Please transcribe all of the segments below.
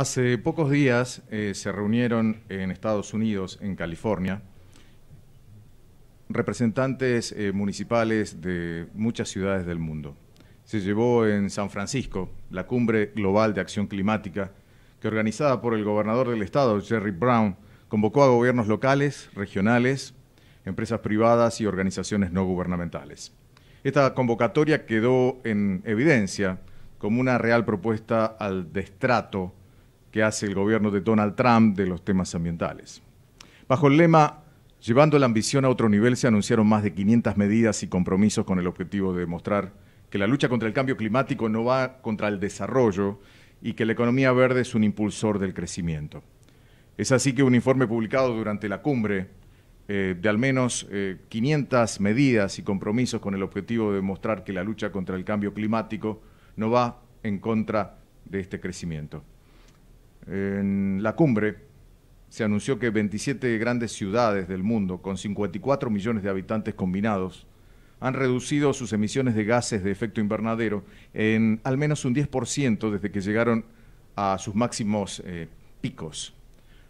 Hace pocos días eh, se reunieron en Estados Unidos, en California, representantes eh, municipales de muchas ciudades del mundo. Se llevó en San Francisco la Cumbre Global de Acción Climática, que organizada por el gobernador del estado, Jerry Brown, convocó a gobiernos locales, regionales, empresas privadas y organizaciones no gubernamentales. Esta convocatoria quedó en evidencia como una real propuesta al destrato que hace el gobierno de Donald Trump de los temas ambientales. Bajo el lema Llevando la ambición a otro nivel se anunciaron más de 500 medidas y compromisos con el objetivo de demostrar que la lucha contra el cambio climático no va contra el desarrollo y que la economía verde es un impulsor del crecimiento. Es así que un informe publicado durante la cumbre eh, de al menos 500 eh, medidas y compromisos con el objetivo de demostrar que la lucha contra el cambio climático no va en contra de este crecimiento. En la cumbre se anunció que 27 grandes ciudades del mundo, con 54 millones de habitantes combinados, han reducido sus emisiones de gases de efecto invernadero en al menos un 10% desde que llegaron a sus máximos eh, picos.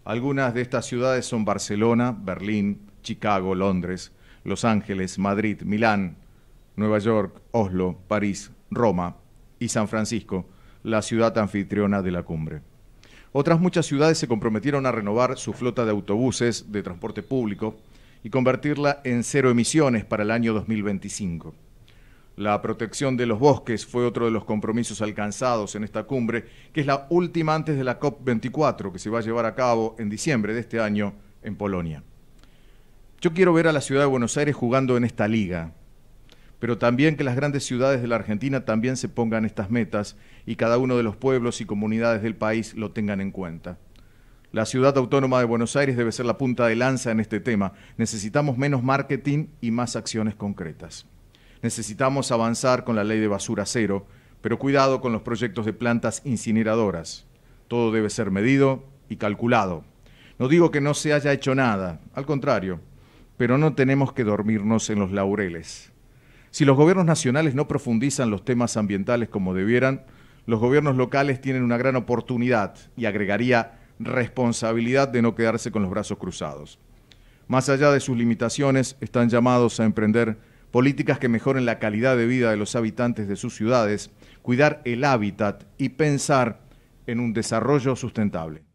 Algunas de estas ciudades son Barcelona, Berlín, Chicago, Londres, Los Ángeles, Madrid, Milán, Nueva York, Oslo, París, Roma y San Francisco, la ciudad anfitriona de la cumbre. Otras muchas ciudades se comprometieron a renovar su flota de autobuses de transporte público y convertirla en cero emisiones para el año 2025. La protección de los bosques fue otro de los compromisos alcanzados en esta cumbre, que es la última antes de la COP24, que se va a llevar a cabo en diciembre de este año en Polonia. Yo quiero ver a la ciudad de Buenos Aires jugando en esta liga, pero también que las grandes ciudades de la Argentina también se pongan estas metas y cada uno de los pueblos y comunidades del país lo tengan en cuenta. La ciudad autónoma de Buenos Aires debe ser la punta de lanza en este tema. Necesitamos menos marketing y más acciones concretas. Necesitamos avanzar con la ley de basura cero, pero cuidado con los proyectos de plantas incineradoras. Todo debe ser medido y calculado. No digo que no se haya hecho nada, al contrario, pero no tenemos que dormirnos en los laureles. Si los gobiernos nacionales no profundizan los temas ambientales como debieran, los gobiernos locales tienen una gran oportunidad y agregaría responsabilidad de no quedarse con los brazos cruzados. Más allá de sus limitaciones, están llamados a emprender políticas que mejoren la calidad de vida de los habitantes de sus ciudades, cuidar el hábitat y pensar en un desarrollo sustentable.